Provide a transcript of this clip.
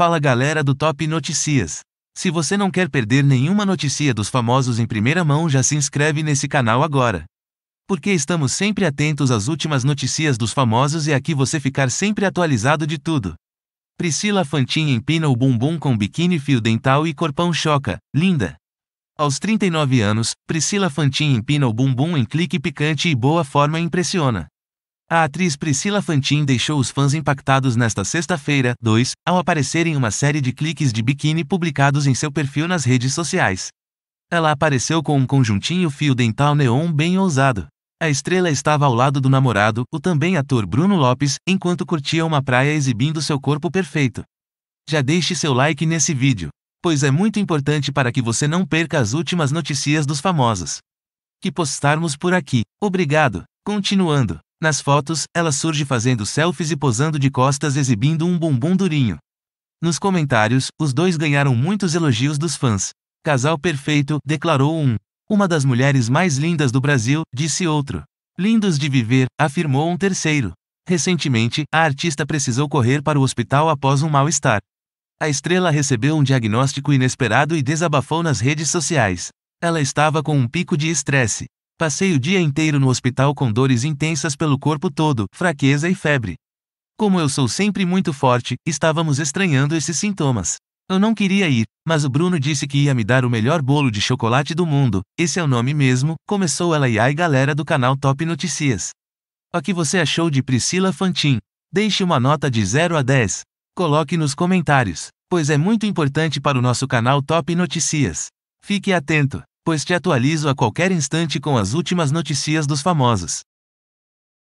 Fala galera do Top Notícias. Se você não quer perder nenhuma notícia dos famosos em primeira mão, já se inscreve nesse canal agora. Porque estamos sempre atentos às últimas notícias dos famosos e aqui você ficar sempre atualizado de tudo. Priscila Fantin empina o bumbum com biquíni fio dental e corpão choca, linda. Aos 39 anos, Priscila Fantin empina o bumbum em clique picante e boa forma impressiona. A atriz Priscila Fantin deixou os fãs impactados nesta sexta-feira, 2, ao aparecer em uma série de cliques de biquíni publicados em seu perfil nas redes sociais. Ela apareceu com um conjuntinho fio dental neon bem ousado. A estrela estava ao lado do namorado, o também ator Bruno Lopes, enquanto curtia uma praia exibindo seu corpo perfeito. Já deixe seu like nesse vídeo, pois é muito importante para que você não perca as últimas notícias dos famosos que postarmos por aqui. Obrigado. Continuando. Nas fotos, ela surge fazendo selfies e posando de costas exibindo um bumbum durinho. Nos comentários, os dois ganharam muitos elogios dos fãs. Casal perfeito, declarou um. Uma das mulheres mais lindas do Brasil, disse outro. Lindos de viver, afirmou um terceiro. Recentemente, a artista precisou correr para o hospital após um mal-estar. A estrela recebeu um diagnóstico inesperado e desabafou nas redes sociais. Ela estava com um pico de estresse. Passei o dia inteiro no hospital com dores intensas pelo corpo todo, fraqueza e febre. Como eu sou sempre muito forte, estávamos estranhando esses sintomas. Eu não queria ir, mas o Bruno disse que ia me dar o melhor bolo de chocolate do mundo, esse é o nome mesmo, começou ela e ai galera do canal Top Notícias. O que você achou de Priscila Fantin? Deixe uma nota de 0 a 10. Coloque nos comentários, pois é muito importante para o nosso canal Top Notícias. Fique atento! pois te atualizo a qualquer instante com as últimas notícias dos famosos.